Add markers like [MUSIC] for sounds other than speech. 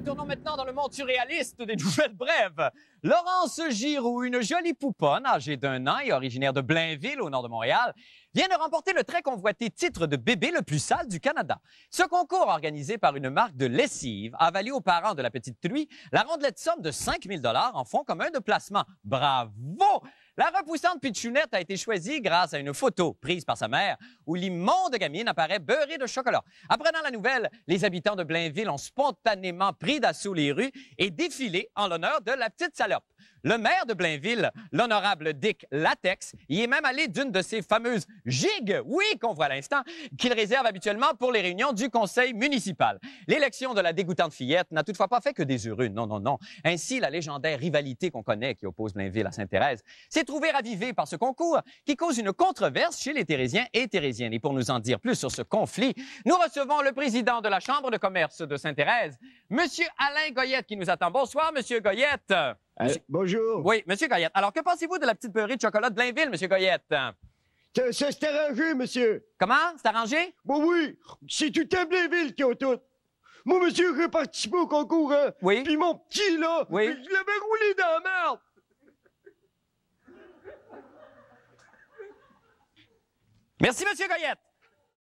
tournons maintenant dans le monde surréaliste des [LAUGHS] nouvelles brèves. Laurence Giroux, une jolie pouponne âgée d'un an et originaire de Blainville, au nord de Montréal, vient de remporter le très convoité titre de bébé le plus sale du Canada. Ce concours, organisé par une marque de lessive, a valu aux parents de la petite truie la rondelette somme de 5 000 en fonds communs de placement. Bravo! La repoussante pitchounette a été choisie grâce à une photo prise par sa mère où l'immonde gamine apparaît beurrée de chocolat. Apprenant la nouvelle, les habitants de Blainville ont spontanément pris d'assaut les rues et défilé en l'honneur de la petite salope. Le maire de Blainville, l'honorable Dick Latex, y est même allé d'une de ces fameuses gigues, oui, qu'on voit à l'instant, qu'il réserve habituellement pour les réunions du conseil municipal. L'élection de la dégoûtante fillette n'a toutefois pas fait que des heureux, non, non, non. Ainsi, la légendaire rivalité qu'on connaît qui oppose Blainville à Sainte-Thérèse s'est trouvée ravivée par ce concours qui cause une controverse chez les Thérésiens et Thérésiennes. Et pour nous en dire plus sur ce conflit, nous recevons le président de la Chambre de commerce de Sainte-Thérèse, M. Alain Goyette, qui nous attend. Bonsoir, M. Goyette bonjour. Oui, Monsieur Coyette. Alors, que pensez-vous de la petite beurrée de chocolat de Blainville, Monsieur Coyette? C'est arrangé, monsieur. Comment? C'est arrangé? Bon, oui. C'est tout à Blainville qui ont tout. Moi, monsieur, j'ai participé au concours, hein. Oui. Puis mon petit, là, je l'avais roulé dans la merde. Merci, Monsieur Goyette.